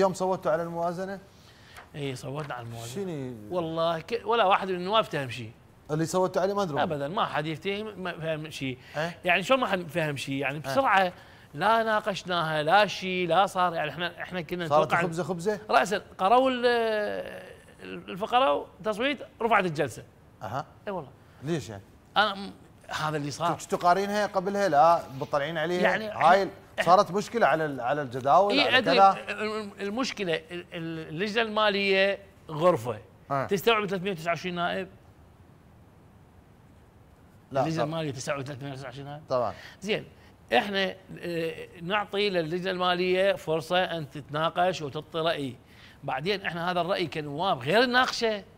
يوم صوتوا على الموازنة؟ اي صوتنا على الموازنة شنو والله ك... ولا واحد من النواب فهم شيء اللي صوتوا عليه ما ادري ابدا ما حد يفتهم ما فهم شيء أه؟ يعني شلون ما حد فهم شيء يعني إيه. بسرعة أه؟ لا ناقشناها لا شيء لا صار يعني احنا احنا كنا صارت خبزة خبزة رأسا قرأوا الفقرة تصويت رفعت الجلسة اها اي والله ليش يعني؟ انا هذا اللي صار تقارينها قبلها لا بتطلعين عليها يعني هاي صارت مشكله على على الجداول إيه على أدري المشكله اللجنه الماليه غرفه آه. تستوعب 329 نائب لا اللجنه الماليه تستوعب 329 نائب طبعا زين احنا آه، نعطي للجنه الماليه فرصه ان تتناقش وتعطي راي بعدين احنا هذا الراي كنواب غير نناقشه